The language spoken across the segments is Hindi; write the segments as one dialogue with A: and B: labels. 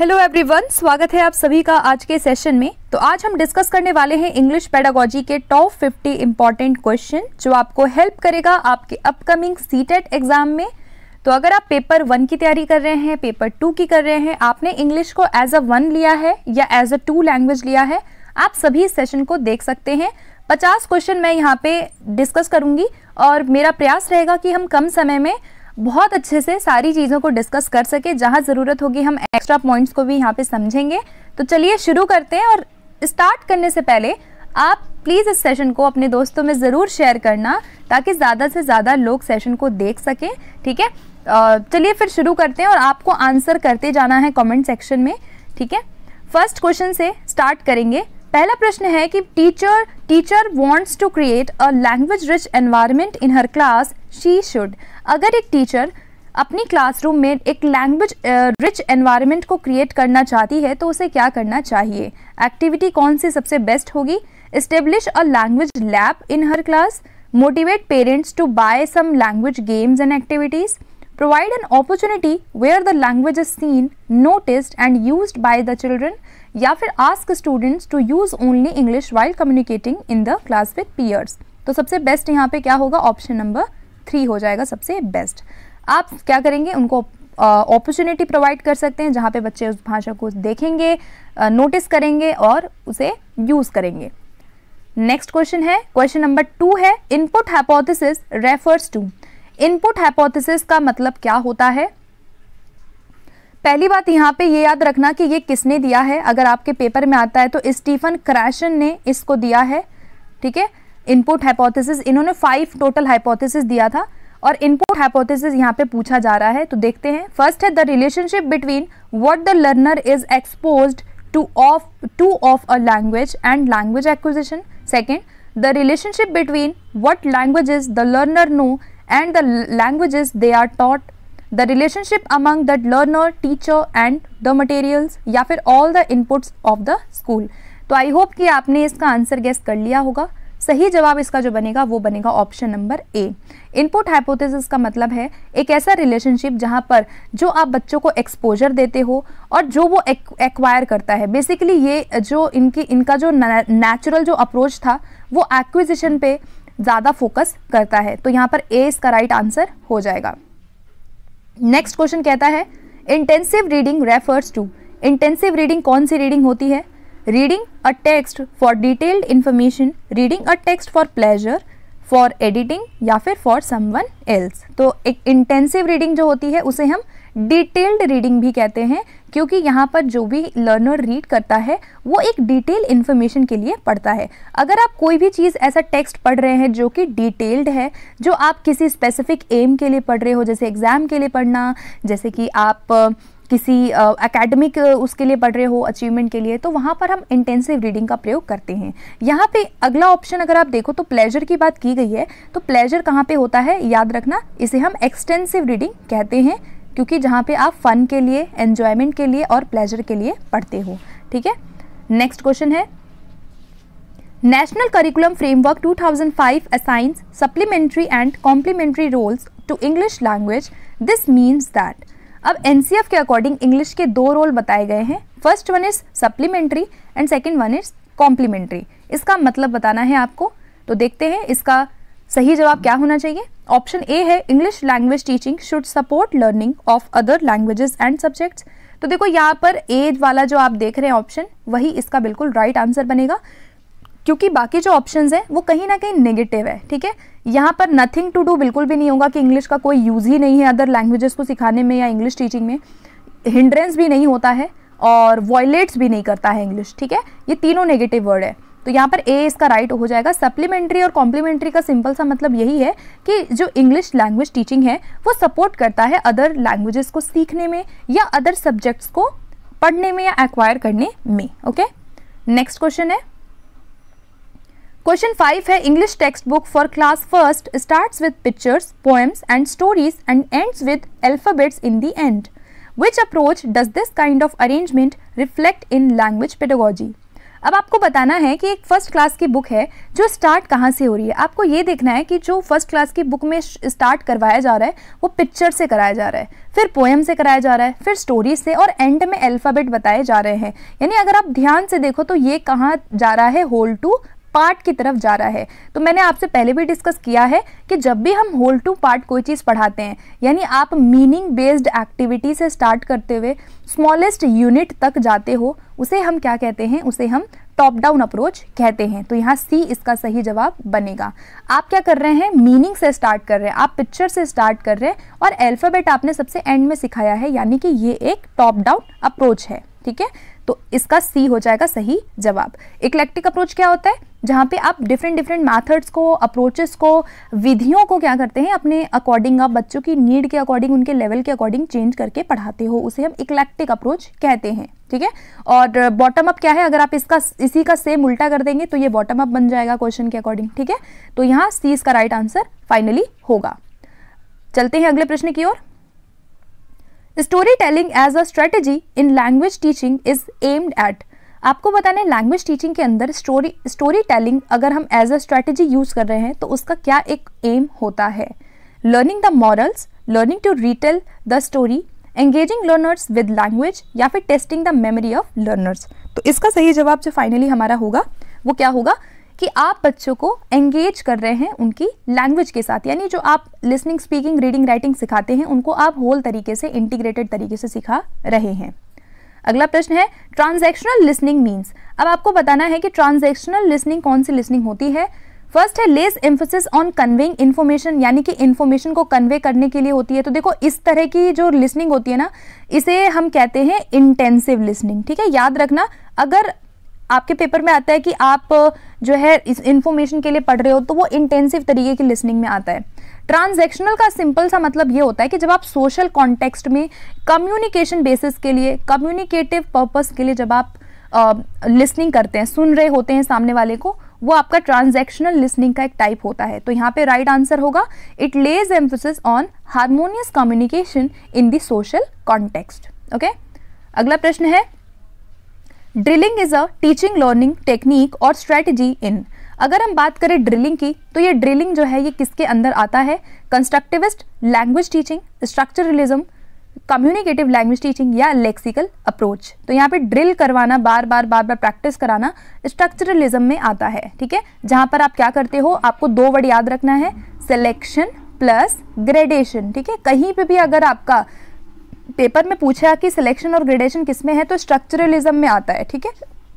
A: हेलो एवरीवन स्वागत है आप सभी का आज के सेशन में तो आज हम डिस्कस करने वाले हैं इंग्लिश पैडागोजी के टॉप 50 इंपॉर्टेंट क्वेश्चन जो आपको हेल्प करेगा आपके अपकमिंग सीटेट एग्जाम में तो अगर आप पेपर वन की तैयारी कर रहे हैं पेपर टू की कर रहे हैं आपने इंग्लिश को एज अ वन लिया है या एज अ टू लैंग्वेज लिया है आप सभी सेशन को देख सकते हैं पचास क्वेश्चन मैं यहाँ पे डिस्कस करूंगी और मेरा प्रयास रहेगा कि हम कम समय में बहुत अच्छे से सारी चीज़ों को डिस्कस कर सके जहाँ ज़रूरत होगी हम एक्स्ट्रा पॉइंट्स को भी यहाँ पे समझेंगे तो चलिए शुरू करते हैं और स्टार्ट करने से पहले आप प्लीज़ इस सेशन को अपने दोस्तों में ज़रूर शेयर करना ताकि ज़्यादा से ज़्यादा लोग सेशन को देख सकें ठीक है चलिए फिर शुरू करते हैं और आपको आंसर करते जाना है कॉमेंट सेक्शन में ठीक है फर्स्ट क्वेश्चन से स्टार्ट करेंगे पहला प्रश्न है कि teacher teacher wants to create a language rich environment in her class she should अगर एक टीचर अपनी क्लासरूम में एक लैंग्वेज रिच एनवायरनमेंट को क्रिएट करना चाहती है तो उसे क्या करना चाहिए एक्टिविटी कौन सी सबसे बेस्ट होगी establish a language lab in her class motivate parents to buy some language games and activities provide an opportunity where the language is seen noticed and use by the children या फिर ask students to use only English while communicating in the class with peers तो सबसे बेस्ट यहाँ पे क्या होगा ऑप्शन नंबर थ्री हो जाएगा सबसे बेस्ट आप क्या करेंगे उनको अपॉर्चुनिटी प्रोवाइड कर सकते हैं जहाँ पे बच्चे उस भाषा को देखेंगे नोटिस करेंगे और उसे यूज़ करेंगे नेक्स्ट क्वेश्चन है क्वेश्चन नंबर टू है input hypothesis refers to input hypothesis का मतलब क्या होता है पहली बात यहाँ पे ये याद रखना कि ये किसने दिया है अगर आपके पेपर में आता है तो स्टीफन क्रैशन ने इसको दिया है ठीक है इनपुट हाइपोथेसिस इन्होंने फाइव टोटल हाइपोथेसिस दिया था और इनपुट हाइपोथेसिस यहाँ पे पूछा जा रहा है तो देखते हैं फर्स्ट है the relationship between what the learner is expose to of to of a language and language acquisition second the relationship between what language the learner know and the language they are taught the relationship among the learner teacher and the materials या फिर all the inputs of the school तो आई होप कि आपने इसका आंसर गेस कर लिया होगा सही जवाब इसका जो बनेगा वो बनेगा option number A input hypothesis का मतलब है एक ऐसा रिलेशनशिप जहाँ पर जो आप बच्चों को एक्सपोजर देते हो और जो वो एक्वायर करता है बेसिकली ये जो इनकी इनका जो नेचुरल जो अप्रोच था वो एक्विजिशन पे ज़्यादा फोकस करता है तो यहाँ पर ए इसका राइट आंसर हो जाएगा नेक्स्ट क्वेश्चन कहता है intensive reading refers to intensive reading कौन सी रीडिंग होती है reading a text for detailed information reading a text for pleasure for editing या फिर फॉर समवन एल्स तो एक इंटेंसिव रीडिंग जो होती है उसे हम डिटेल्ड रीडिंग भी कहते हैं क्योंकि यहाँ पर जो भी लर्नर रीड करता है वो एक डिटेल इन्फॉर्मेशन के लिए पढ़ता है अगर आप कोई भी चीज़ ऐसा टेक्स्ट पढ़ रहे हैं जो कि डिटेल्ड है जो आप किसी स्पेसिफिक एम के लिए पढ़ रहे हो जैसे एग्ज़ाम के लिए पढ़ना जैसे कि आप किसी एकेडमिक uh, उसके लिए पढ़ रहे हो अचीवमेंट के लिए तो वहाँ पर हम इंटेंसिव रीडिंग का प्रयोग करते हैं यहाँ पे अगला ऑप्शन अगर आप देखो तो प्लेजर की बात की गई है तो प्लेजर कहाँ पे होता है याद रखना इसे हम एक्सटेंसिव रीडिंग कहते हैं क्योंकि जहाँ पे आप फन के लिए एन्जॉयमेंट के लिए और प्लेजर के लिए पढ़ते हो ठीक है नेक्स्ट क्वेश्चन है national curriculum framework 2005 assigns supplementary and complementary roles to English language this means that अब एन के अकॉर्डिंग इंग्लिश के दो रोल बताए गए हैं first one is supplementary and second one is complementary इसका मतलब बताना है आपको तो देखते हैं इसका सही जवाब क्या होना चाहिए ऑप्शन ए है English language teaching should support learning of other languages and subjects तो देखो यहाँ पर ए वाला जो आप देख रहे हैं ऑप्शन वही इसका बिल्कुल राइट right आंसर बनेगा क्योंकि बाकी जो ऑप्शन है वो कहीं ना कहीं नेगेटिव है ठीक है यहाँ पर नथिंग टू डू बिल्कुल भी नहीं होगा कि इंग्लिश का कोई यूज़ ही नहीं है अदर लैंग्वेजेस को सिखाने में या इंग्लिश टीचिंग में हिंड्रेंस भी नहीं होता है और वॉयलेट्स भी नहीं करता है इंग्लिश ठीक है ये तीनों नेगेटिव वर्ड है तो यहाँ पर ए इसका राइट हो जाएगा सप्लीमेंट्री और कॉम्प्लीमेंट्री का सिंपल सा मतलब यही है कि जो इंग्लिश लैंग्वेज टीचिंग है वो सपोर्ट करता है अदर लैंग्वेजेस को सीखने में या अदर सब्जेक्ट्स को पढ़ने में या एक्वायर करने में ओके नेक्स्ट क्वेश्चन है क्वेश्चन फाइव है English text book for class first start with pictures poems and stories and ends with alphabets in the end which approach does this kind of arrangement reflect in language pedagogy अब आपको बताना है कि एक फ़र्स्ट क्लास की बुक है जो स्टार्ट कहाँ से हो रही है आपको ये देखना है कि जो फर्स्ट क्लास की बुक में स्टार्ट करवाया जा रहा है वो पिक्चर से कराया जा रहा है फिर पोएम से कराया जा रहा है फिर स्टोरी से और एंड में अल्फ़ाबेट बताए जा रहे हैं यानी अगर आप ध्यान से देखो तो ये कहाँ जा रहा है होल टू पार्ट की तरफ जा रहा है तो मैंने आपसे पहले भी डिस्कस किया है कि जब भी हम होल टू पार्ट कोई चीज़ पढ़ाते हैं यानी आप मीनिंग बेस्ड एक्टिविटी से स्टार्ट करते हुए स्मॉलेस्ट यूनिट तक जाते हो उसे हम क्या कहते हैं उसे हम टॉप डाउन अप्रोच कहते हैं तो यहाँ सी इसका सही जवाब बनेगा आप क्या कर रहे हैं मीनिंग से स्टार्ट कर रहे हैं आप पिक्चर से स्टार्ट कर रहे हैं और एल्फाबेट आपने सबसे एंड में सिखाया है यानी कि ये एक टॉप डाउन अप्रोच है ठीक है तो इसका सी हो जाएगा सही जवाब इक्लेक्टिक अप्रोच क्या होता है जहाँ पे आप डिफरेंट डिफरेंट मैथड्स को अप्रोचेस को विधियों को क्या करते हैं अपने अकॉर्डिंग आप बच्चों की नीड के अकॉर्डिंग उनके लेवल के अकॉर्डिंग चेंज करके पढ़ाते हो उसे हम इकलेक्टिक अप्रोच कहते हैं ठीक है और बॉटम अप क्या है अगर आप इसका इसी का सेम उल्टा कर देंगे तो ये बॉटम अप बन जाएगा क्वेश्चन के अकॉर्डिंग ठीक है तो यहाँ सी इसका राइट आंसर फाइनली होगा चलते हैं अगले प्रश्न की ओर story telling as a strategy in language teaching is aimed at आपको बताना है लैंग्वेज टीचिंग के अंदर स्टोरी स्टोरी टेलिंग अगर हम एज अ स्ट्रैटेजी यूज़ कर रहे हैं तो उसका क्या एक एम होता है learning the morals learning to retell the story engaging learners with language या फिर testing the memory of learners तो इसका सही जवाब जो फाइनली हमारा होगा वो क्या होगा कि आप बच्चों को एंगेज कर रहे हैं उनकी लैंग्वेज के साथ यानी जो आप लिसनिंग स्पीकिंग रीडिंग राइटिंग सिखाते हैं उनको आप होल तरीके से इंटीग्रेटेड तरीके से सिखा रहे हैं अगला प्रश्न है ट्रांजेक्शनल लिसनिंग मीन्स अब आपको बताना है कि ट्रांजेक्शनल लिसनिंग कौन सी लिसनिंग होती है फर्स्ट है less emphasis on conveying information यानी कि इन्फॉर्मेशन को कन्वे करने के लिए होती है तो देखो इस तरह की जो लिसनिंग होती है ना इसे हम कहते हैं इंटेंसिव लिसनिंग ठीक है याद रखना अगर आपके पेपर में आता है कि आप जो है इस इन्फॉर्मेशन के लिए पढ़ रहे हो तो वो इंटेंसिव तरीके की लिसनिंग में आता है ट्रांजैक्शनल का सिंपल सा मतलब ये होता है कि जब आप सोशल कॉन्टेक्स्ट में कम्युनिकेशन बेसिस के लिए कम्युनिकेटिव पर्पस के लिए जब आप लिसनिंग uh, करते हैं सुन रहे होते हैं सामने वाले को वो आपका ट्रांजैक्शनल लिसनिंग का एक टाइप होता है तो यहाँ पे राइट right आंसर होगा it lays emphasis on harmonious communication in the social context okay अगला प्रश्न है drilling is a teaching learning technique और स्ट्रेटजी इन अगर हम बात करें ड्रिलिंग की तो ये ड्रिलिंग जो है ये किसके अंदर आता है constructivist language teaching structuralism communicative language teaching या लेक्सिकल अप्रोच तो यहाँ पे ड्रिल करवाना बार बार बार बार प्रैक्टिस कराना स्ट्रक्चरलिज्म में आता है ठीक है जहाँ पर आप क्या करते हो आपको दो वर्ड याद रखना है सिलेक्शन प्लस ग्रेडेशन ठीक है कहीं पे भी अगर आपका पेपर में पूछा कि सिलेक्शन और ग्रेडेशन किस में है तो स्ट्रक्चरलिज्म में आता है ठीक है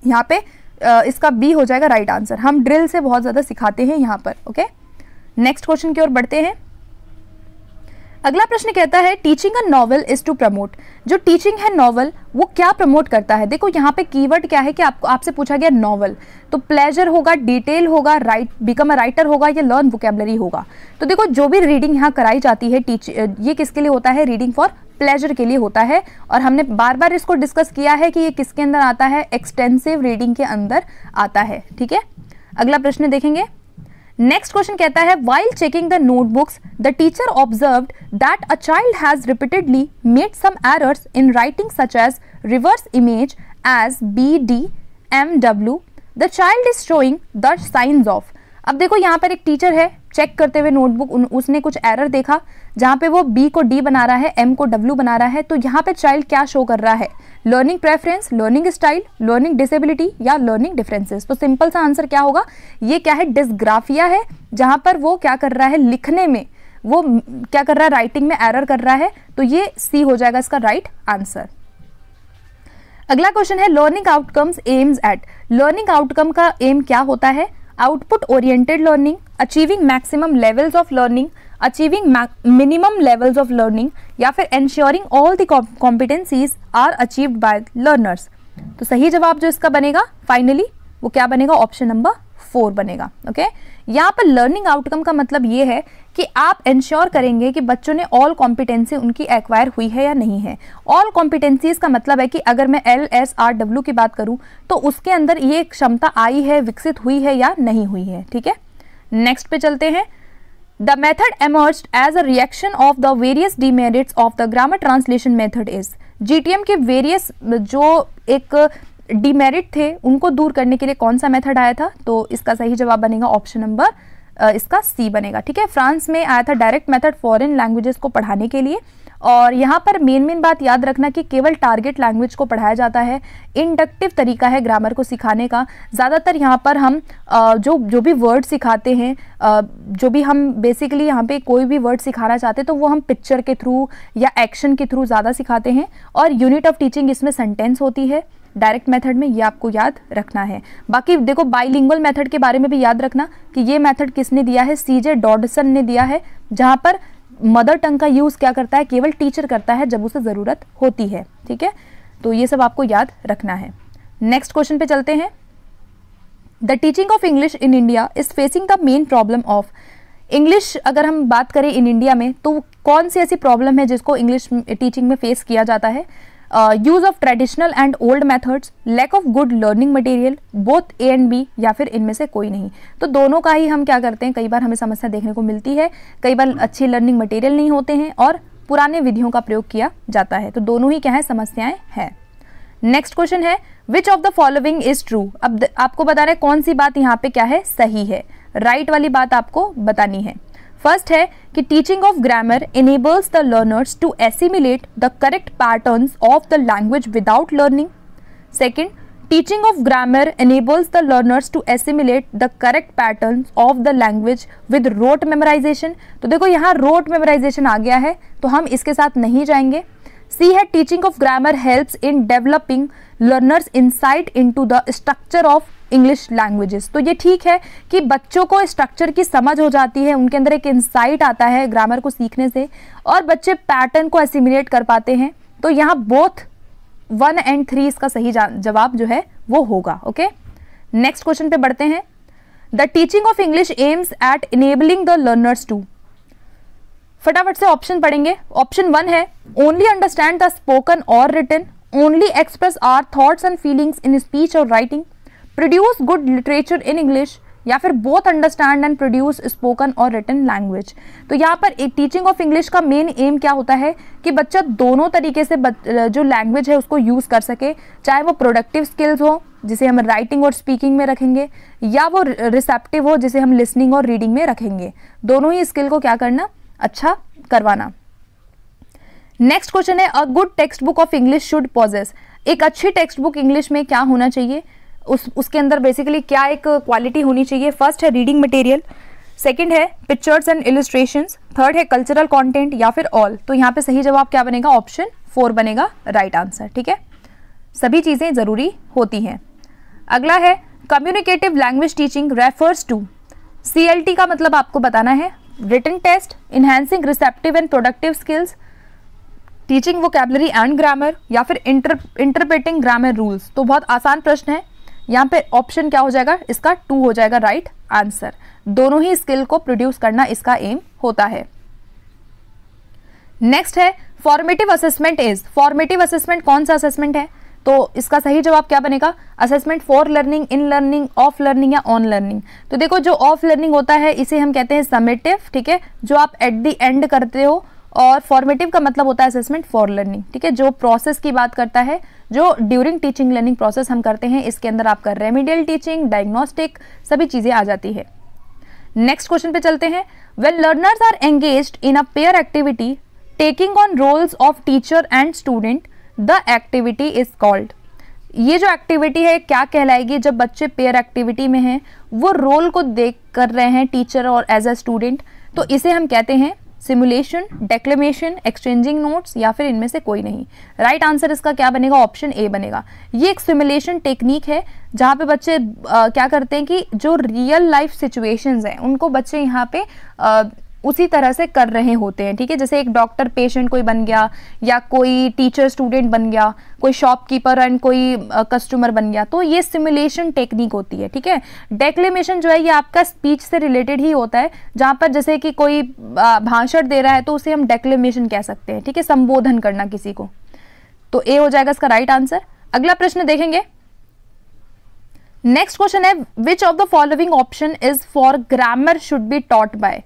A: यहाँ पे इसका बी हो जाएगा राइट right आंसर हम ड्रिल से बहुत ज़्यादा सिखाते हैं यहाँ पर ओके नेक्स्ट क्वेश्चन की ओर बढ़ते हैं अगला प्रश्न कहता है teaching a novel is to promote जो टीचिंग है नॉवल वो क्या प्रमोट करता है देखो यहाँ पे कीवर्ड क्या है कि आपको आपसे पूछा गया नॉवल तो प्लेजर होगा डिटेल होगा राइट बिकम अ राइटर होगा या लर्न वोकेबलरी होगा तो देखो जो भी रीडिंग यहाँ कराई जाती है टीच ये किसके लिए होता है रीडिंग फॉर प्लेजर के लिए होता है और हमने बार बार इसको डिस्कस किया है कि ये किसके अंदर आता है एक्सटेंसिव रीडिंग के अंदर आता है ठीक है अगला प्रश्न देखेंगे नेक्स्ट क्वेश्चन कहता है while checking the notebooks the teacher observe that a child has repeatedly made some errors in writing such as reverse image as B D M W the child is showing the signs of अब देखो यहाँ पर एक टीचर है चेक करते हुए नोटबुक उसने कुछ एरर देखा जहाँ पे वो बी को डी बना रहा है एम को डब्ल्यू बना रहा है तो यहाँ पे चाइल्ड क्या शो कर रहा है learning preference learning style learning disability या लर्निंग डिफरेंसेस तो सिंपल सा आंसर क्या होगा ये क्या है डिस्ग्राफिया है जहाँ पर वो क्या कर रहा है लिखने में वो क्या कर रहा है राइटिंग में एरर कर रहा है तो ये सी हो जाएगा इसका राइट right आंसर अगला क्वेश्चन है learning outcomes aims at learning outcome का एम क्या होता है output oriented learning achieving maximum levels of learning achieving minimum levels of learning या फिर ensuring all the competencies are achieved by learners तो सही जवाब जो इसका बनेगा फाइनली वो क्या बनेगा ऑप्शन नंबर फोर बनेगा ओके okay? यहाँ पर लर्निंग आउटकम का मतलब ये है कि आप इंश्योर करेंगे कि बच्चों ने ऑल कॉम्पिटेंसी उनकी एक्वायर हुई है या नहीं है ऑल कॉम्पिटेंसीज का मतलब है कि अगर मैं एल एस आर डब्ल्यू की बात करूँ तो उसके अंदर ये क्षमता आई है विकसित हुई है या नहीं हुई है ठीक है नेक्स्ट पे चलते हैं the method emerge as a reaction of the various demerits of the grammar translation method is जी के वेरियस जो एक डिमेरिट थे उनको दूर करने के लिए कौन सा मेथड आया था तो इसका सही जवाब बनेगा ऑप्शन नंबर इसका सी बनेगा ठीक है फ्रांस में आया था डायरेक्ट मेथड फॉरेन लैंग्वेजेस को पढ़ाने के लिए और यहाँ पर मेन मेन बात याद रखना कि केवल टारगेट लैंग्वेज को पढ़ाया जाता है इंडक्टिव तरीका है ग्रामर को सिखाने का ज़्यादातर यहाँ पर हम जो जो भी वर्ड सिखाते हैं जो भी हम बेसिकली यहाँ पे कोई भी वर्ड सिखाना चाहते हैं तो वो हम पिक्चर के थ्रू या एक्शन के थ्रू ज़्यादा सिखाते हैं और यूनिट ऑफ टीचिंग इसमें सेंटेंस होती है डायरेक्ट मेथड में ये आपको याद रखना है बाकी देखो बाइलिंगुअल मेथड के बारे में भी याद रखना कि ये मेथड किसने दिया है सीजे डॉडसन ने दिया है जहां पर मदर टंग का यूज़ क्या करता है केवल टीचर करता है जब उसे ज़रूरत होती है ठीक है तो ये सब आपको याद रखना है नेक्स्ट क्वेश्चन पे चलते हैं the teaching of English in India is facing the main problem of English अगर हम बात करें इन इंडिया में तो कौन सी ऐसी प्रॉब्लम है जिसको इंग्लिश टीचिंग में फेस किया जाता है use of traditional and old methods lack of good learning material both A and B या फिर इनमें से कोई नहीं तो दोनों का ही हम क्या करते हैं कई बार हमें समस्या देखने को मिलती है कई बार अच्छे लर्निंग मटेरियल नहीं होते हैं और पुराने विधियों का प्रयोग किया जाता है तो दोनों ही क्या है समस्याएं हैं नेक्स्ट क्वेश्चन है which of the following is true अब आपको बता रहे कौन सी बात यहाँ पे क्या है सही है राइट right वाली बात आपको बतानी है फर्स्ट है कि teaching of grammar enables the learners to assimilate the correct pattern of the language without learning second teaching of grammar enables the learners to assimilate the correct pattern of the language with rote memorisation तो देखो यहाँ रोट मेमोराइजेशन आ गया है तो हम इसके साथ नहीं जाएंगे सी है teaching of grammar helps in developing learners insight into the structure of English languages तो ये ठीक है कि बच्चों को स्ट्रक्चर की समझ हो जाती है उनके अंदर एक इंसाइट आता है ग्रामर को सीखने से और बच्चे पैटर्न को एसिमिलेट कर पाते हैं तो यहाँ बोथ वन एंड थ्री इसका सही जवाब जो है वो होगा ओके नेक्स्ट क्वेश्चन पे बढ़ते हैं the teaching of English aims at enabling the learners to फटाफट से ऑप्शन पढ़ेंगे ऑप्शन वन है ओनली अंडरस्टैंड द स्पोकन और written only express our thoughts and feelings in speech और writing produce good literature in English या फिर both understand and produce spoken और रिटन लैंग्वेज तो यहाँ पर एक टीचिंग ऑफ इंग्लिश का मेन एम क्या होता है कि बच्चा दोनों तरीके से जो लैंग्वेज है उसको यूज़ कर सके चाहे वो प्रोडक्टिव स्किल्स हो जिसे हम राइटिंग और स्पीकिंग में रखेंगे या वो रिसेप्टिव हो जिसे हम लिसनिंग और रीडिंग में रखेंगे दोनों ही स्किल को क्या करना अच्छा करवाना नेक्स्ट क्वेश्चन है a good text book of English should possess एक अच्छी टेक्स्ट बुक इंग्लिश में क्या होना चाहिए उस उसके अंदर बेसिकली क्या एक क्वालिटी होनी चाहिए फर्स्ट है रीडिंग मटेरियल सेकंड है पिक्चर्स एंड इलस्ट्रेशंस थर्ड है कल्चरल कंटेंट या फिर ऑल तो यहाँ पे सही जवाब क्या बनेगा ऑप्शन फोर बनेगा राइट आंसर ठीक है सभी चीज़ें ज़रूरी होती हैं अगला है communicative language teaching refers to सी का मतलब आपको बताना है written test enhancing receptive and productive skills teaching vocabulary and grammar या फिर इंटर इंटरप्रेटिंग ग्रामर रूल्स तो बहुत आसान प्रश्न है यहाँ पे ऑप्शन क्या हो जाएगा इसका टू हो जाएगा राइट right आंसर दोनों ही स्किल को प्रोड्यूस करना इसका एम होता है नेक्स्ट है formative assessment is formative assessment कौन सा असेसमेंट है तो इसका सही जवाब क्या बनेगा assessment for learning in learning of learning या ऑन लर्निंग तो देखो जो ऑफ लर्निंग होता है इसे हम कहते हैं समेटिव ठीक है जो आप एट दी एंड करते हो और फॉर्मेटिव का मतलब होता है असेसमेंट फॉर लर्निंग ठीक है जो प्रोसेस की बात करता है जो ड्यूरिंग टीचिंग लर्निंग प्रोसेस हम करते हैं इसके अंदर आपका रेमिडियल टीचिंग डायग्नोस्टिक सभी चीज़ें आ जाती है नेक्स्ट क्वेश्चन पे चलते हैं when learners are engage in a pair activity taking on roles of teacher and student the activity is called ये जो एक्टिविटी है क्या कहलाएगी जब बच्चे पेयर एक्टिविटी में हैं वो रोल को देख कर रहे हैं टीचर और एज अ स्टूडेंट तो इसे हम कहते हैं सिमुलेशन डेक्लेमेशन एक्सचेंजिंग नोट्स या फिर इनमें से कोई नहीं राइट right आंसर इसका क्या बनेगा ऑप्शन ए बनेगा ये एक सिमुलेशन टेक्निक है जहाँ पे बच्चे आ, क्या करते हैं कि जो रियल लाइफ सिचुएशंस हैं उनको बच्चे यहाँ पे आ, उसी तरह से कर रहे होते हैं ठीक है जैसे एक डॉक्टर पेशेंट कोई बन गया या कोई टीचर स्टूडेंट बन गया कोई शॉपकीपर एंड कोई कस्टमर बन गया तो ये सिमुलेशन टेक्निक होती है ठीक है डेक्लेमेशन जो है ये आपका स्पीच से रिलेटेड ही होता है जहाँ पर जैसे कि कोई भाषण दे रहा है तो उसे हम डेक्लेमेशन कह सकते हैं ठीक है संबोधन करना किसी को तो ए हो जाएगा इसका राइट आंसर अगला प्रश्न देखेंगे नेक्स्ट क्वेश्चन है which of the following option is for grammar should be taught by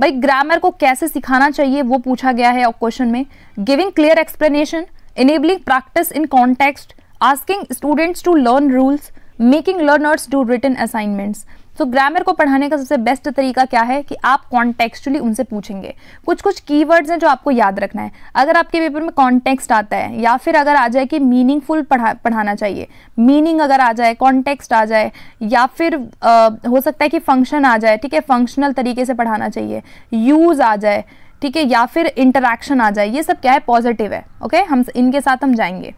A: भाई ग्रामर को कैसे सिखाना चाहिए वो पूछा गया है क्वेश्चन में giving clear explanation enabling practice in context asking students to learn rules making learners do written assignments तो ग्रामर को पढ़ाने का सबसे बेस्ट तरीका क्या है कि आप कॉन्टेक्चुअली उनसे पूछेंगे कुछ कुछ कीवर्ड्स हैं जो आपको याद रखना है अगर आपके पेपर में कॉन्टेक्स्ट आता है या फिर अगर आ जाए कि मीनिंगफुल पढ़ा पढ़ाना चाहिए मीनिंग अगर आ जाए कॉन्टेक्स्ट आ जाए या फिर आ, हो सकता है कि फंक्शन आ जाए ठीक है फंक्शनल तरीके से पढ़ाना चाहिए यूज़ आ जाए ठीक है या फिर इंटरेक्शन आ जाए ये सब क्या है पॉजिटिव है ओके हम इनके साथ हम जाएंगे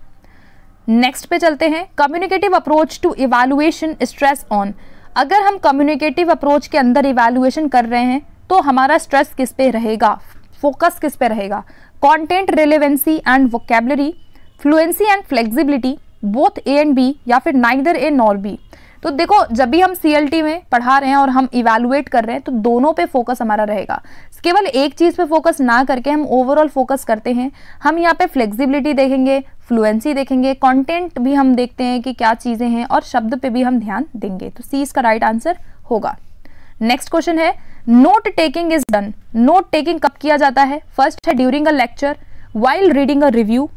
A: नेक्स्ट पे चलते हैं communicative approach to evaluation stress on अगर हम कम्युनिकेटिव अप्रोच के अंदर इवेलुएशन कर रहे हैं तो हमारा स्ट्रेस किस पे रहेगा फोकस किस पे रहेगा content relevancy and vocabulary fluency and flexibility both A and B या फिर नाइदर ए नॉर बी तो देखो जब भी हम सी में पढ़ा रहे हैं और हम इवेलुएट कर रहे हैं तो दोनों पे फोकस हमारा रहेगा केवल एक चीज़ पे फोकस ना करके हम ओवरऑल फोकस करते हैं हम यहाँ पे फ्लेक्सिबिलिटी देखेंगे फ्लुएंसी देखेंगे कंटेंट भी हम देखते हैं कि क्या चीज़ें हैं और शब्द पे भी हम ध्यान देंगे तो सी इसका राइट आंसर होगा नेक्स्ट क्वेश्चन है note taking is done note taking कब किया जाता है फर्स्ट है during a lecture while reading a review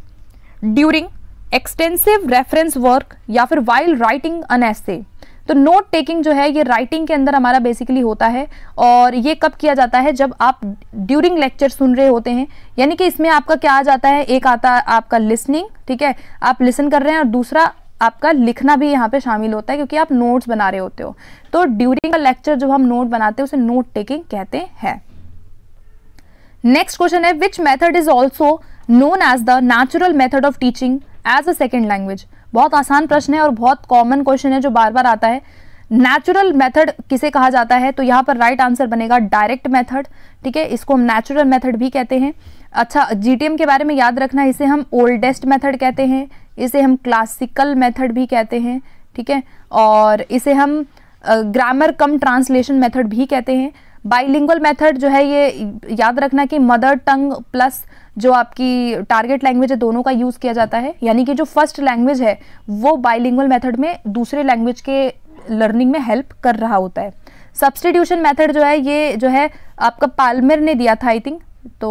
A: during extensive reference work या फिर वाइल राइटिंग अन एस्से तो नोट टेकिंग जो है ये राइटिंग के अंदर हमारा बेसिकली होता है और ये कब किया जाता है जब आप ड्यूरिंग लेक्चर सुन रहे होते हैं यानी कि इसमें आपका क्या आ जाता है एक आता है आपका लिसनिंग ठीक है आप लिसन कर रहे हैं और दूसरा आपका लिखना भी यहाँ पे शामिल होता है क्योंकि आप नोट्स बना रहे होते हो तो ड्यूरिंग अ लेक्चर जो हम नोट बनाते हैं उसे नोट टेकिंग कहते हैं नेक्स्ट क्वेश्चन है which method is also known as the natural method of teaching as a second language बहुत आसान प्रश्न है और बहुत कॉमन क्वेश्चन है जो बार बार आता है नेचुरल मेथड किसे कहा जाता है तो यहाँ पर राइट right आंसर बनेगा डायरेक्ट मेथड ठीक है इसको हम नेचुरल मेथड भी कहते हैं अच्छा जीटीएम के बारे में याद रखना इसे हम ओल्डेस्ट मेथड कहते हैं इसे हम क्लासिकल मेथड भी कहते हैं ठीक है और इसे हम ग्रामर कम ट्रांसलेशन मेथड भी कहते हैं बाइलिंगुअल मेथड जो है ये याद रखना कि मदर टंग प्लस जो आपकी टारगेट लैंग्वेज है दोनों का यूज़ किया जाता है यानी कि जो फर्स्ट लैंग्वेज है वो बाइलिंगुअल मेथड में दूसरे लैंग्वेज के लर्निंग में हेल्प कर रहा होता है सब्सटीट्यूशन मेथड जो है ये जो है आपका पालमेर ने दिया था आई थिंक तो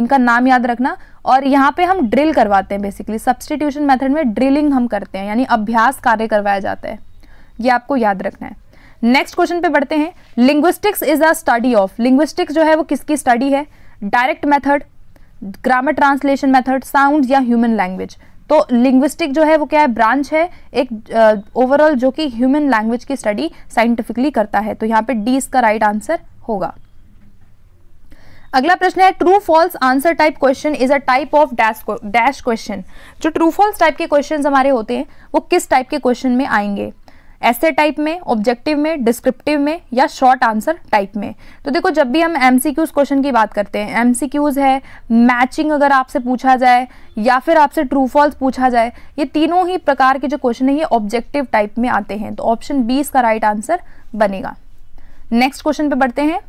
A: इनका नाम याद रखना और यहाँ पे हम ड्रिल करवाते हैं बेसिकली सब्सटीट्यूशन मेथड में ड्रिलिंग हम करते हैं यानी अभ्यास कार्य करवाया जाता है ये आपको याद रखना है नेक्स्ट क्वेश्चन पे बढ़ते हैं linguistics is a study of linguistics जो है वो किसकी स्टडी है direct method grammar translation method sound या ह्यूमन लैंग्वेज तो लिंग्विस्टिक जो है वो क्या है ब्रांच है एक ओवरऑल uh, जो कि ह्यूमन लैंग्वेज की स्टडी साइंटिफिकली करता है तो यहाँ पे डी इसका राइट आंसर होगा अगला प्रश्न है true false answer type question is a type of dash dash question जो ट्रू फॉल्स टाइप के क्वेश्चन हमारे होते हैं वो किस टाइप के क्वेश्चन में आएंगे ऐसे टाइप में ऑब्जेक्टिव में डिस्क्रिप्टिव में या शॉर्ट आंसर टाइप में तो देखो जब भी हम एम क्वेश्चन की बात करते हैं एम है मैचिंग अगर आपसे पूछा जाए या फिर आपसे ट्रू फॉल्स पूछा जाए ये तीनों ही प्रकार के जो क्वेश्चन है ये ऑब्जेक्टिव टाइप में आते हैं तो ऑप्शन बी इसका राइट आंसर बनेगा नेक्स्ट क्वेश्चन पे बढ़ते हैं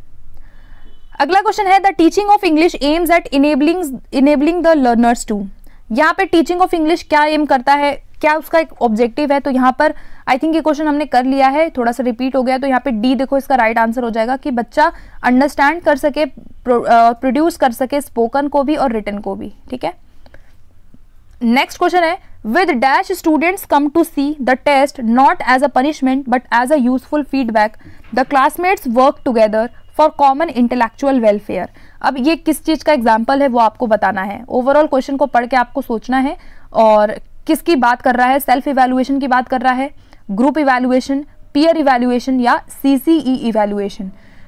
A: अगला क्वेश्चन है the teaching of English aims at enabling enabling the learners to यहाँ पे टीचिंग ऑफ इंग्लिश क्या एम करता है क्या उसका एक ऑब्जेक्टिव है तो यहाँ पर आई थिंक ये क्वेश्चन हमने कर लिया है थोड़ा सा रिपीट हो गया तो यहाँ पे डी देखो इसका राइट right आंसर हो जाएगा कि बच्चा अंडरस्टैंड कर सके प्रोड्यूस कर सके स्पोकन को भी और रिटर्न को भी ठीक है नेक्स्ट क्वेश्चन है with dash students come to see the test not as a punishment but as a useful feedback the classmates work together for common intellectual welfare अब ये किस चीज़ का एग्जाम्पल है वो आपको बताना है ओवरऑल क्वेश्चन को पढ़ के आपको सोचना है और किसकी बात कर रहा है सेल्फ इवेलुएशन की बात कर रहा है ग्रुप इवेलुएशन पीयर इवेलुएशन या सी सी ई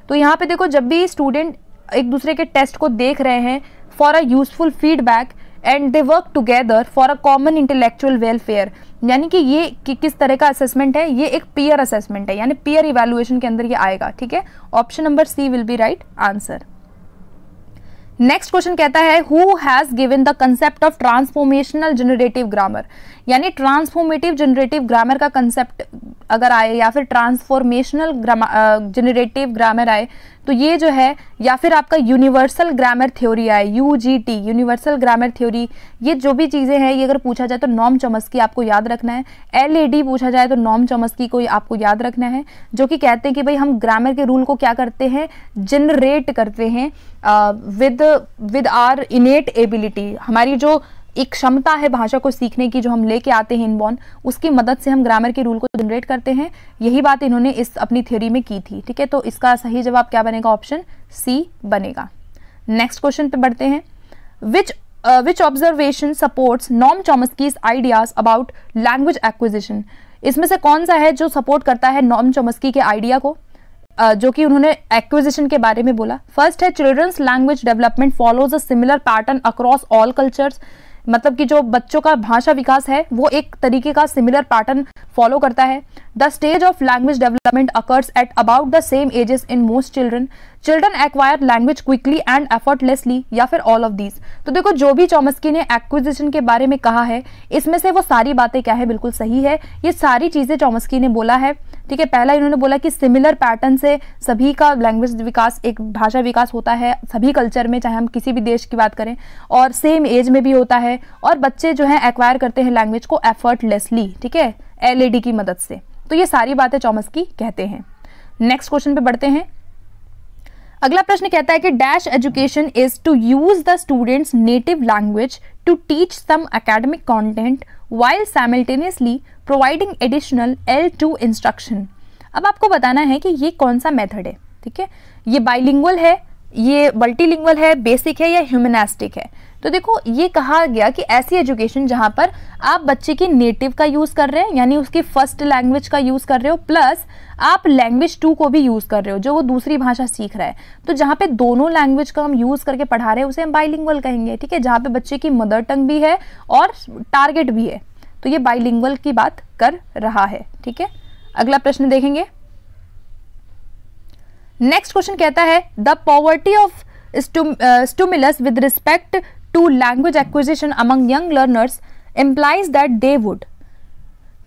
A: तो यहाँ पे देखो जब भी स्टूडेंट एक दूसरे के टेस्ट को देख रहे हैं for a useful feedback and they work together for a common intellectual welfare यानी कि ये कि किस तरह का असेसमेंट है ये एक पीयर असेसमेंट है यानी पीयर इवेलुएशन के अंदर ये आएगा ठीक है option number C will be right answer next question कहता है who has given the concept of transformational generative grammar यानी ट्रांसफॉर्मेटिव जनरेटिव ग्रामर का कंसेप्ट अगर आए या फिर ट्रांसफॉर्मेशनल जनरेटिव ग्रामर आए तो ये जो है या फिर आपका यूनिवर्सल ग्रामर थ्योरी आए U G T universal grammar theory ये जो भी चीज़ें हैं ये अगर पूछा जाए तो नॉम चमस्की आपको याद रखना है एल डी पूछा जाए तो नॉम चमस्की को आपको याद रखना है जो कि कहते हैं कि भाई हम ग्रामर के रूल को क्या करते हैं जनरेट करते हैं with with our innate ability हमारी जो एक क्षमता है भाषा को सीखने की जो हम लेके आते हैं इनबॉर्न उसकी मदद से हम ग्रामर के रूल को जनरेट करते हैं यही बात इन्होंने इस अपनी थ्योरी में की थी ठीक है तो इसका सही जवाब क्या बनेगा ऑप्शन सी बनेगा नेक्स्ट क्वेश्चन पे बढ़ते हैं which which observation supports Noam Chomsky's ideas about language acquisition इसमें से कौन सा है जो सपोर्ट करता है नॉम चॉमस्की के आइडिया को uh, जो कि उन्होंने एक्विजिशन के बारे में बोला फर्स्ट है children's language development follows a similar pattern across all cultures मतलब कि जो बच्चों का भाषा विकास है वो एक तरीके का सिमिलर पैटर्न फॉलो करता है the stage of language development occurs at about the same ages in most children children acquire language quickly and effortlessly या फिर ऑल ऑफ दीज तो देखो जो भी चौमस्की ने एक्विजिशन के बारे में कहा है इसमें से वो सारी बातें क्या है बिल्कुल सही है ये सारी चीज़ें चौमस्की ने बोला है ठीक है पहला इन्होंने बोला कि सिमिलर पैटर्न से सभी का लैंग्वेज विकास एक भाषा विकास होता है सभी कल्चर में चाहे हम किसी भी देश की बात करें और सेम एज में भी होता है और बच्चे जो है एक्वायर करते हैं लैंग्वेज को एफर्टलेसली ठीक है एल e की मदद से तो ये सारी बातें चौमस्की कहते हैं नेक्स्ट क्वेश्चन पे बढ़ते हैं अगला प्रश्न कहता है कि dash education is to use the students native language to teach some academic content while simultaneously providing additional L two instruction अब आपको बताना है कि ये कौन सा मेथड है ठीक है ये बाइलिंगुअल है ये मल्टीलिंगुअल है बेसिक है या ह्यूमनास्टिक है तो देखो ये कहा गया कि ऐसी एजुकेशन जहाँ पर आप बच्चे की नेटिव का यूज़ कर रहे हैं यानी उसकी फर्स्ट लैंग्वेज का यूज़ कर रहे हो प्लस आप लैंग्वेज टू को भी यूज़ कर रहे हो जो वो दूसरी भाषा सीख रहा है तो जहाँ पे दोनों लैंग्वेज का हम यूज़ करके पढ़ा रहे हैं उसे हम बाइलिंगल कहेंगे ठीक है जहाँ पे बच्चे की मदर टंग भी है और टारगेट भी है तो ये बाइलिंगल की बात कर रहा है ठीक है अगला प्रश्न देखेंगे नेक्स्ट क्वेश्चन कहता है the poverty of stimulus with respect to language acquisition among young learners implies that they would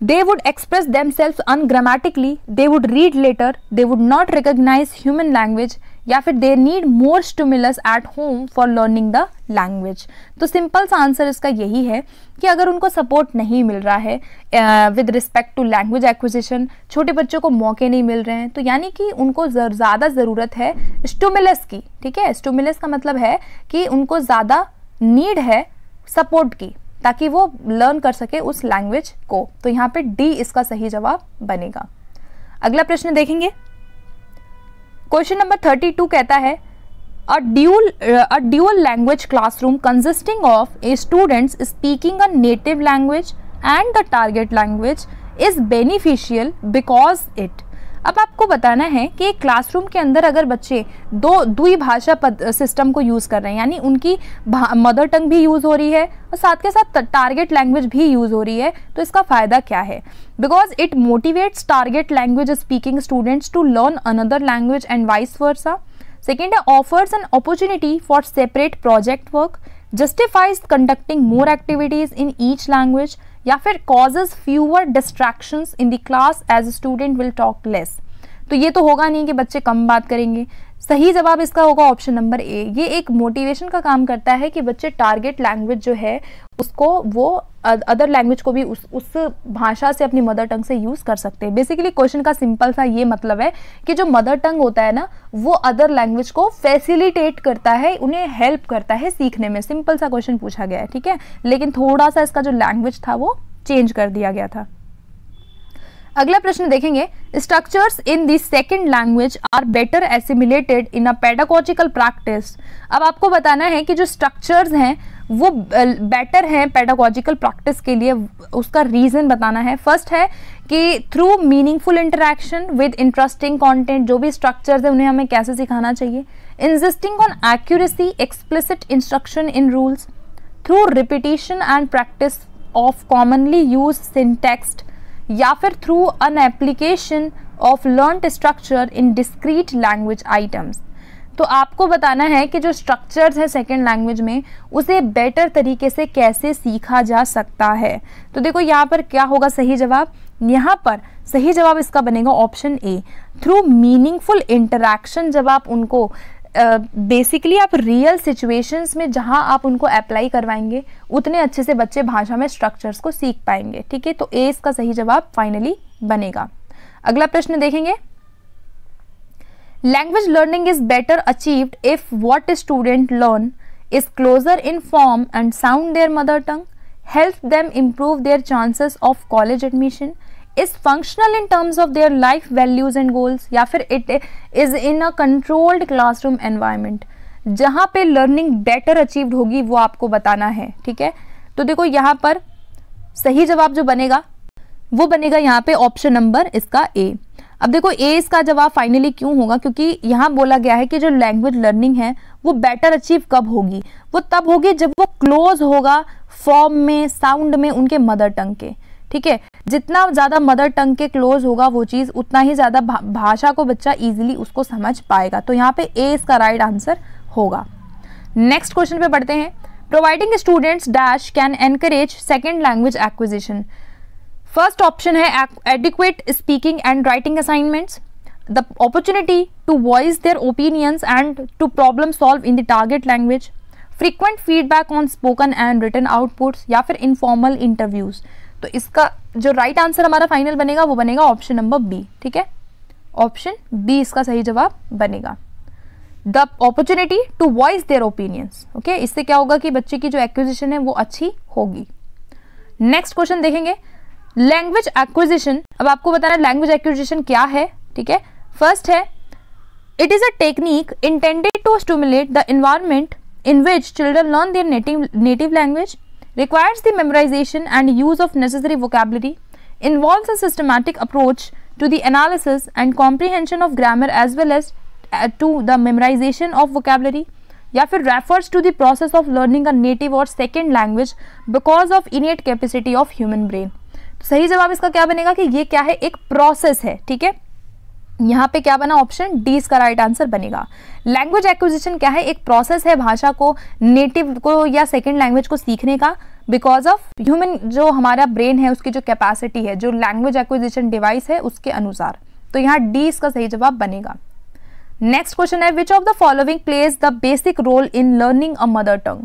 A: they would express themselves ungrammatically they would read later they would not recognize human language या फिर they need more stimulus at home for learning the language तो सिंपल सा आंसर इसका यही है कि अगर उनको सपोर्ट नहीं मिल रहा है with respect to language acquisition छोटे बच्चों को मौके नहीं मिल रहे हैं तो यानी कि उनको ज़्यादा ज़रूरत है स्टूमुलस की ठीक है स्टूमुलस का मतलब है कि उनको ज़्यादा नीड है सपोर्ट की ताकि वो लर्न कर सके उस लैंग्वेज को तो यहां पे डी इसका सही जवाब बनेगा अगला प्रश्न देखेंगे क्वेश्चन नंबर थर्टी टू कहता है a dual a dual language classroom consisting of a students speaking a native language and the target language is beneficial because it अब आपको बताना है कि एक क्लासरूम के अंदर अगर बच्चे दो दुई भाषा सिस्टम को यूज़ कर रहे हैं यानी उनकी मदर टंग भी यूज़ हो रही है और साथ के साथ टारगेट लैंग्वेज भी यूज़ हो रही है तो इसका फ़ायदा क्या है because it motivates target language speaking students to learn another language and vice versa second है offers an opportunity for separate project work justifies conducting more activities in each language या फिर causes fewer distractions in the class as student will talk less तो ये तो होगा नहीं कि बच्चे कम बात करेंगे सही जवाब इसका होगा ऑप्शन नंबर ए ये एक मोटिवेशन का काम करता है कि बच्चे टारगेट लैंग्वेज जो है उसको वो अदर लैंग्वेज को भी उस उस भाषा से अपनी मदर टंग से यूज़ कर सकते हैं बेसिकली क्वेश्चन का सिंपल सा ये मतलब है कि जो मदर टंग होता है ना वो अदर लैंग्वेज को फैसिलिटेट करता है उन्हें हेल्प करता है सीखने में सिंपल सा क्वेश्चन पूछा गया है ठीक है लेकिन थोड़ा सा इसका जो लैंग्वेज था वो चेंज कर दिया गया था अगला प्रश्न देखेंगे structures in the second language are better assimilated in a pedagogical practice अब आपको बताना है कि जो स्ट्रक्चर्स हैं वो बेटर हैं पेडागोजिकल प्रैक्टिस के लिए उसका रीज़न बताना है फर्स्ट है कि through meaningful interaction with interesting content जो भी स्ट्रक्चर्स हैं उन्हें हमें कैसे सिखाना चाहिए insisting on accuracy explicit instruction in rules through repetition and practice of commonly used syntax या फिर through an application of learn structure in discrete language items तो आपको बताना है कि जो स्ट्रक्चर्स हैं सेकेंड लैंग्वेज में उसे बेटर तरीके से कैसे सीखा जा सकता है तो देखो यहाँ पर क्या होगा सही जवाब यहाँ पर सही जवाब इसका बनेगा option A through meaningful interaction जब आप उनको बेसिकली uh, आप रियल सिचुएशंस में जहाँ आप उनको अप्लाई करवाएंगे उतने अच्छे से बच्चे भाषा में स्ट्रक्चर्स को सीख पाएंगे ठीक है तो ए इसका सही जवाब फाइनली बनेगा अगला प्रश्न देखेंगे language learning is better achieved if what student learn is closer in form and sound their mother tongue help them improve their chances of college admission is functional in terms of their life values and goals या फिर it is in a controlled classroom environment जहां पे लर्निंग बेटर अचीव्ड होगी वो आपको बताना है ठीक है तो देखो यहां पर सही जवाब जो बनेगा वो बनेगा यहां पे ऑप्शन नंबर इसका ए अब देखो ए इसका जवाब फाइनली क्यों होगा क्योंकि यहां बोला गया है कि जो लैंग्वेज लर्निंग है वो बेटर अचीव कब होगी वो तब होगी जब वो क्लोज होगा फॉर्म में साउंड में उनके मदर टंग के ठीक है जितना ज़्यादा मदर टंग के क्लोज होगा वो चीज़ उतना ही ज़्यादा भाषा को बच्चा ईजिली उसको समझ पाएगा तो यहाँ पे ए इसका राइट आंसर होगा नेक्स्ट क्वेश्चन पे पढ़ते हैं providing students dash can encourage second language acquisition first option है adequate speaking and writing assignments the opportunity to voice their opinions and to problem solve in the target language frequent feedback on spoken and written outputs या फिर इनफॉर्मल इंटरव्यूज तो इसका जो राइट आंसर हमारा फाइनल बनेगा वो बनेगा ऑप्शन नंबर बी ठीक है ऑप्शन बी इसका सही जवाब बनेगा the opportunity to voice their opinions okay इससे क्या होगा कि बच्चे की जो एक्विजिशन है वो अच्छी होगी नेक्स्ट क्वेश्चन देखेंगे लैंग्वेज एक्विजिशन अब आपको बताना लैंग्वेज एक्विजिशन क्या है ठीक है फर्स्ट है it is a technique intended to stimulate the environment in which children learn their native native language requires the memorization and use of necessary vocabulary, involves a systematic approach to the analysis and comprehension of grammar as well as uh, to the memorization of vocabulary या फिर refers to the process of learning a native और second language because of innate capacity of human brain सही जवाब इसका क्या बनेगा कि ये क्या है एक प्रोसेस है ठीक है यहाँ पे क्या बना ऑप्शन डी इसका राइट आंसर बनेगा लैंग्वेज एक्विजिशन क्या है एक प्रोसेस है भाषा को नेटिव को या सेकेंड लैंग्वेज को सीखने का बिकॉज ऑफ ह्यूमन जो हमारा ब्रेन है उसकी जो कैपेसिटी है जो लैंग्वेज एक्विजिशन डिवाइस है उसके अनुसार तो यहाँ डी इसका सही जवाब बनेगा नेक्स्ट क्वेश्चन है which of the following plays the basic role in learning a mother tongue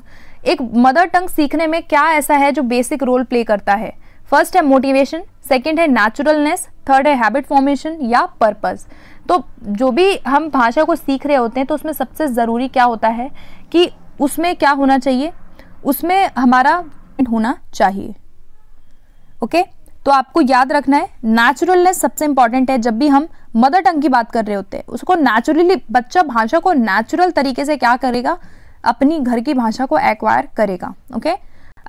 A: एक मदर टंग सीखने में क्या ऐसा है जो बेसिक रोल प्ले करता है फर्स्ट है मोटिवेशन सेकेंड है नेचुरलनेस थर्ड है हैबिट फॉर्मेशन या पर्पस तो जो भी हम भाषा को सीख रहे होते हैं तो उसमें सबसे ज़रूरी क्या होता है कि उसमें क्या होना चाहिए उसमें हमारा होना चाहिए ओके तो आपको याद रखना है नेचुरलनेस सबसे इंपॉर्टेंट है जब भी हम मदर टंग की बात कर रहे होते हैं उसको नेचुरली बच्चा भाषा को नेचुरल तरीके से क्या करेगा अपनी घर की भाषा को एक्वायर करेगा ओके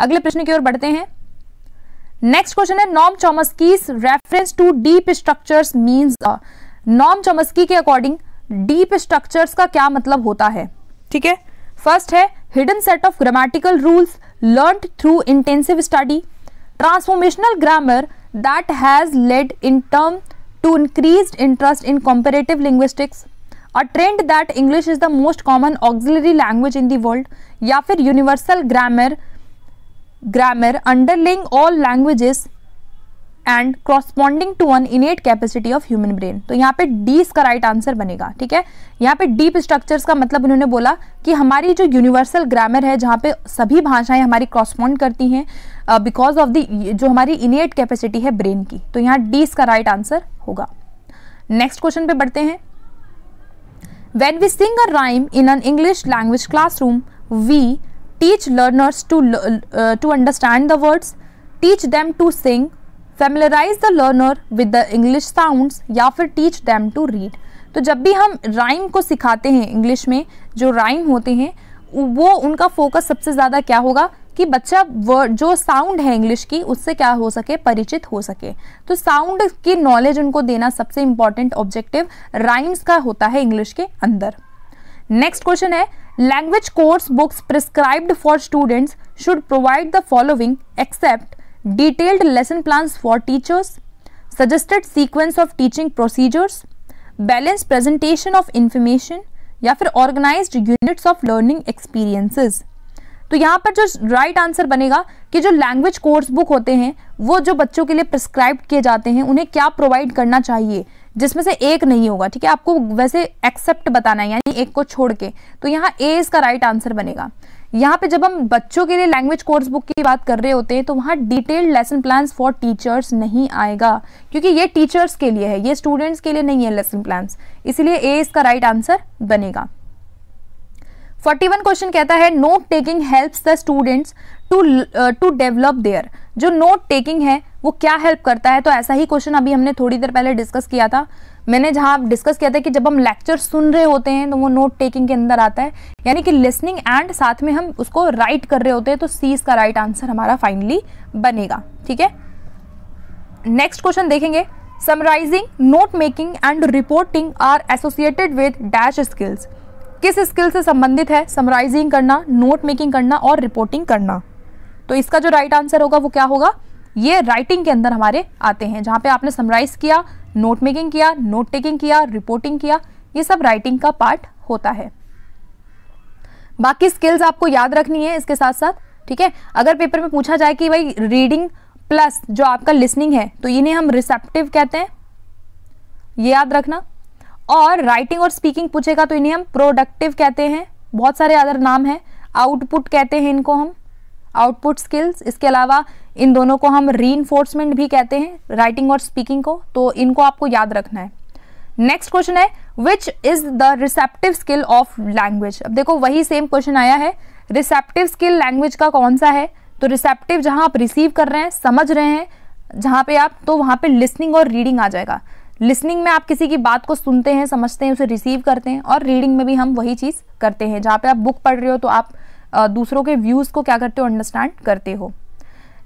A: अगले प्रश्न की ओर बढ़ते हैं नेक्स्ट क्वेश्चन है Noam Chomsky's reference to deep structures means Noam Chomsky के अकॉर्डिंग डीप स्ट्रक्चर्स का क्या मतलब होता है ठीक है फर्स्ट है hidden set of grammatical rules learn through intensive study transformational grammar that has led in term to increase interest in comparative linguistics a trend that English is the most common auxiliary language in the world या फिर universal grammar grammar underlying all languages and corresponding to one innate capacity of human brain तो यहाँ पे डी इसका right answer बनेगा ठीक है यहाँ पे deep structures का मतलब उन्होंने बोला कि हमारी जो यूनिवर्सल ग्रामर है जहाँ पे सभी भाषाएं हमारी correspond करती हैं बिकॉज uh, ऑफ the जो हमारी innate capacity है ब्रेन की तो यहाँ D इसका राइट आंसर होगा नेक्स्ट क्वेश्चन पे बढ़ते हैं when we sing a rhyme in an English language classroom, we teach learners to uh, to understand the words teach them to sing familiarize the learner with the English sounds या फिर टीच डैम टू रीड तो जब भी हम rhyme को सिखाते हैं इंग्लिश में जो राइम होते हैं वो उनका फोकस सबसे ज़्यादा क्या होगा कि बच्चा वर्ड जो साउंड है इंग्लिश की उससे क्या हो सके परिचित हो सके तो साउंड की नॉलेज उनको देना सबसे इम्पॉर्टेंट ऑब्जेक्टिव राइम्स का होता है इंग्लिश के अंदर नेक्स्ट क्वेश्चन है language course books prescribed for students should provide the following except detailed lesson plan for teachers suggested sequence of teaching procedures balance presentation of information या फिर organize units of learning experiences तो यहाँ पर जो राइट right आंसर बनेगा कि जो लैंग्वेज कोर्स बुक होते हैं वो जो बच्चों के लिए प्रिस्क्राइब किए जाते हैं उन्हें क्या प्रोवाइड करना चाहिए जिसमें से एक नहीं होगा ठीक है आपको वैसे एक्सेप्ट बताना है यानी एक को छोड़ के तो यहाँ ए इसका राइट आंसर बनेगा यहाँ पे जब हम बच्चों के लिए लैंग्वेज कोर्स बुक की बात कर रहे होते हैं तो वहाँ detailed lesson plans for teachers नहीं आएगा क्योंकि ये टीचर्स के लिए है ये स्टूडेंट्स के लिए नहीं है लेसन प्लान्स इसलिए ए इसका राइट आंसर बनेगा 41 क्वेश्चन कहता है note taking helps the students to to develop their जो नोट टेकिंग है वो क्या हेल्प करता है तो ऐसा ही क्वेश्चन अभी हमने थोड़ी देर पहले डिस्कस किया था मैंने जहाँ डिस्कस किया था कि जब हम लेक्चर सुन रहे होते हैं तो वो नोट टेकिंग के अंदर आता है यानी कि लिसनिंग एंड साथ में हम उसको राइट कर रहे होते हैं तो सीज का राइट आंसर हमारा फाइनली बनेगा ठीक है नेक्स्ट क्वेश्चन देखेंगे summarizing note making and reporting are associated with dash skills किस स्किल से संबंधित है समराइजिंग करना नोट मेकिंग करना और रिपोर्टिंग करना तो इसका जो राइट right आंसर होगा वो क्या होगा ये राइटिंग के अंदर हमारे आते हैं जहाँ पे आपने समराइज किया नोट मेकिंग किया नोट टेकिंग किया रिपोर्टिंग किया ये सब राइटिंग का पार्ट होता है बाकी स्किल्स आपको याद रखनी है इसके साथ साथ ठीक है अगर पेपर में पूछा जाए कि भाई रीडिंग प्लस जो आपका लिसनिंग है तो इन्हें हम रिसेप्टिव कहते हैं ये याद रखना और राइटिंग और स्पीकिंग पूछेगा तो इन्हें हम प्रोडक्टिव कहते हैं बहुत सारे अदर नाम हैं आउटपुट कहते हैं इनको हम आउटपुट स्किल्स इसके अलावा इन दोनों को हम री भी कहते हैं राइटिंग और स्पीकिंग को तो इनको आपको याद रखना है नेक्स्ट क्वेश्चन है which is the receptive skill of language अब देखो वही सेम क्वेश्चन आया है रिसेप्टिव स्किल लैंग्वेज का कौन सा है तो रिसेप्टिव जहां आप रिसीव कर रहे हैं समझ रहे हैं जहां पे आप तो वहां पे लिसनिंग और रीडिंग आ जाएगा लिसनिंग में आप किसी की बात को सुनते हैं समझते हैं उसे रिसीव करते हैं और रीडिंग में भी हम वही चीज़ करते हैं जहाँ पे आप बुक पढ़ रहे हो तो आप दूसरों के व्यूज़ को क्या करते हो अंडरस्टैंड करते हो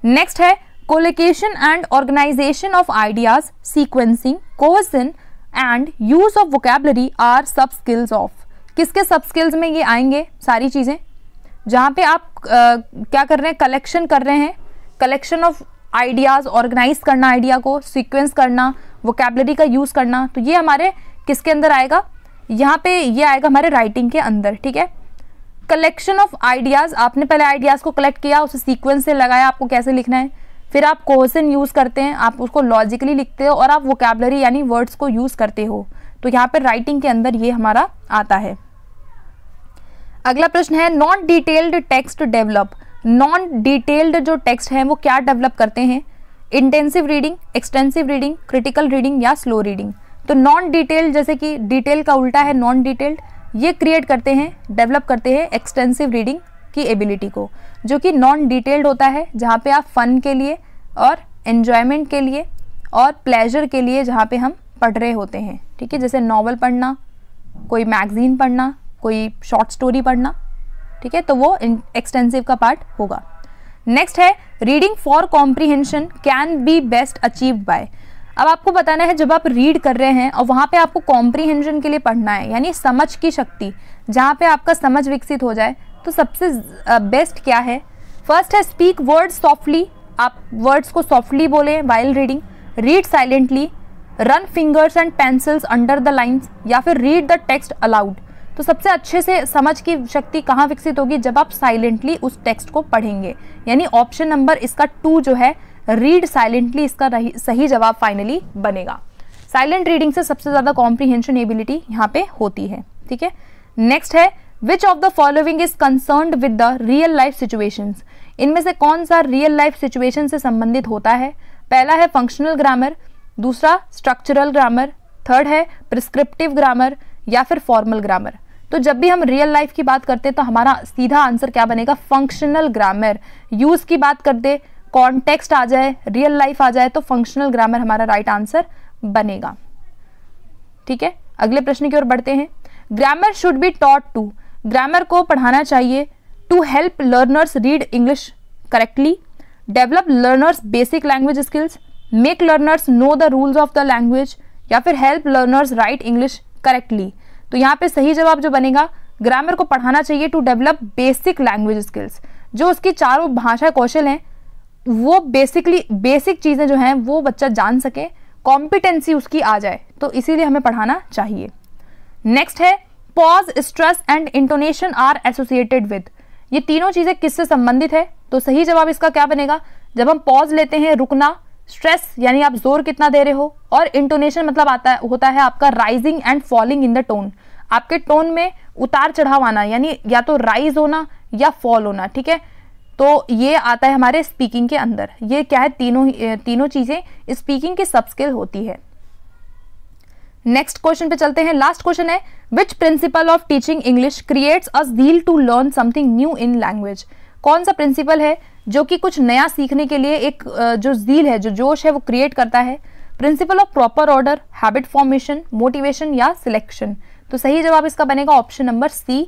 A: नेक्स्ट है collection and organisation of ideas sequencing cohesion and use of vocabulary are sub skills of किसके सब स्किल्स में ये आएंगे सारी चीज़ें जहाँ पे आप आ, क्या कर रहे हैं कलेक्शन कर रहे हैं कलेक्शन ऑफ आइडियाज़ ऑर्गेनाइज करना आइडिया को सीक्वेंस करना वोकेबलरी का यूज़ करना तो ये हमारे किसके अंदर आएगा यहाँ पे ये आएगा हमारे राइटिंग के अंदर ठीक है कलेक्शन ऑफ आइडियाज़ आपने पहले आइडियाज़ को कलेक्ट किया उसे सीक्वेंस से लगाया आपको कैसे लिखना है फिर आप क्वेश्चन यूज़ करते हैं आप उसको लॉजिकली लिखते हो और आप वोकेबलरी यानी वर्ड्स को यूज़ करते हो तो यहाँ पर राइटिंग के अंदर ये हमारा आता है अगला प्रश्न है non detailed text develop non detailed जो टेक्स्ट है वो क्या डेवलप करते हैं intensive reading extensive reading critical reading या स्लो रीडिंग तो नॉन डिटेल्ड जैसे कि डिटेल का उल्टा है नॉन डिटेल्ड ये क्रिएट करते हैं डेवलप करते हैं एक्सटेंसिव रीडिंग की एबिलिटी को जो कि नॉन डिटेल्ड होता है जहाँ पे आप फन के लिए और एन्जॉयमेंट के लिए और प्लेजर के लिए जहाँ पे हम पढ़ रहे होते हैं ठीक है जैसे नावल पढ़ना कोई मैगज़ीन पढ़ना कोई शॉर्ट स्टोरी पढ़ना ठीक है तो वो एक्सटेंसिव का पार्ट होगा नेक्स्ट है reading for comprehension can be best achieve by अब आपको बताना है जब आप रीड कर रहे हैं और वहाँ पे आपको कॉम्प्रीहेंशन के लिए पढ़ना है यानी समझ की शक्ति जहाँ पे आपका समझ विकसित हो जाए तो सबसे बेस्ट क्या है फर्स्ट है स्पीक वर्ड सॉफ्टली आप वर्ड्स को सॉफ्टली बोलें while reading read silently run fingers and pencils under the lines या फिर रीड द टेक्स्ट अलाउड तो सबसे अच्छे से समझ की शक्ति कहाँ विकसित होगी जब आप साइलेंटली उस टेक्स्ट को पढ़ेंगे यानी ऑप्शन नंबर इसका टू जो है रीड साइलेंटली इसका सही जवाब फाइनली बनेगा साइलेंट रीडिंग से सबसे ज़्यादा कॉम्प्रीहेंशन एबिलिटी यहाँ पे होती है ठीक है नेक्स्ट है which of the following is concern with the real life situation इनमें से कौन सा रियल लाइफ सिचुएशन से संबंधित होता है पहला है फंक्शनल ग्रामर दूसरा स्ट्रक्चरल ग्रामर थर्ड है प्रिस्क्रिप्टिव ग्रामर या फिर फॉर्मल ग्रामर तो जब भी हम रियल लाइफ की बात करते हैं तो हमारा सीधा आंसर क्या बनेगा फंक्शनल ग्रामर यूज़ की बात करते कॉन्टेक्स्ट आ जाए रियल लाइफ आ जाए तो फंक्शनल ग्रामर हमारा राइट right आंसर बनेगा ठीक है अगले प्रश्न की ओर बढ़ते हैं grammar should be taught to grammar को पढ़ाना चाहिए to help learners read English correctly develop learners basic language skills make learners know the rules of the language या फिर help learners write English correctly तो यहाँ पे सही जवाब जो बनेगा ग्रामर को पढ़ाना चाहिए to develop basic language skills जो उसकी चारों भाषा कौशल हैं वो बेसिकली बेसिक चीज़ें जो हैं वो बच्चा जान सके कॉम्पिटेंसी उसकी आ जाए तो इसीलिए हमें पढ़ाना चाहिए नेक्स्ट है pause stress and intonation are associated with ये तीनों चीज़ें किससे संबंधित है तो सही जवाब इसका क्या बनेगा जब हम पॉज लेते हैं रुकना स्ट्रेस यानी आप जोर कितना दे रहे हो और इंटोनेशन मतलब आता है होता है आपका rising and falling in the tone आपके टोन में उतार चढ़ाव आना यानी या तो राइज होना या फॉल होना ठीक है तो ये आता है हमारे स्पीकिंग के अंदर ये क्या है तीनों तीनों चीज़ें स्पीकिंग की सब स्किल होती है नेक्स्ट क्वेश्चन पे चलते हैं लास्ट क्वेश्चन है which principle of teaching English creates a zeal to learn something new in language कौन सा प्रिंसिपल है जो कि कुछ नया सीखने के लिए एक जो झील है जो जोश है वो क्रिएट करता है principle of proper order habit formation motivation या सिलेक्शन तो सही जवाब इसका बनेगा option number C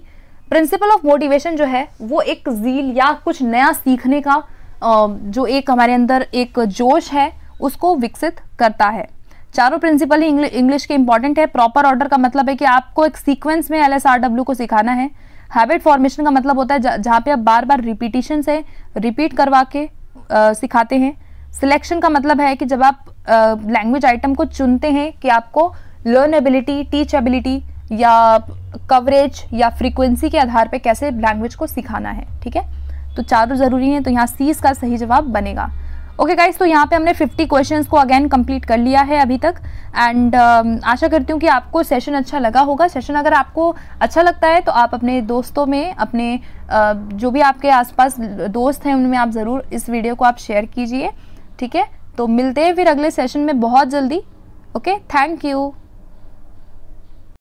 A: principle of motivation जो है वो एक जील या कुछ नया सीखने का जो एक हमारे अंदर एक जोश है उसको विकसित करता है चारों प्रिंसिपल ही इंग्लिश के इंपॉर्टेंट है प्रॉपर ऑर्डर का मतलब है कि आपको एक सीक्वेंस में एल को सिखाना है हैबिट फॉर्मेशन का मतलब होता है जहाँ पे आप बार बार रिपीटिशन से रिपीट करवा के आ, सिखाते हैं सिलेक्शन का मतलब है कि जब आप लैंग्वेज आइटम को चुनते हैं कि आपको लर्न एबिलिटी टीच एबिलिटी या कवरेज या फ्रीक्वेंसी के आधार पे कैसे लैंग्वेज को सिखाना है ठीक है तो चारों ज़रूरी हैं तो यहाँ सी का सही जवाब बनेगा ओके गाइज गाइस तो यहाँ पे हमने 50 क्वेश्चंस को अगेन कंप्लीट कर लिया है अभी तक एंड uh, um, आशा करती हूँ कि आपको सेशन अच्छा लगा होगा सेशन अगर आपको अच्छा लगता है तो आप अपने दोस्तों में अपने uh, जो भी आपके आसपास दोस्त हैं उनमें आप ज़रूर इस वीडियो को आप शेयर कीजिए ठीक है तो मिलते हैं फिर अगले सेशन में बहुत जल्दी ओके थैंक यू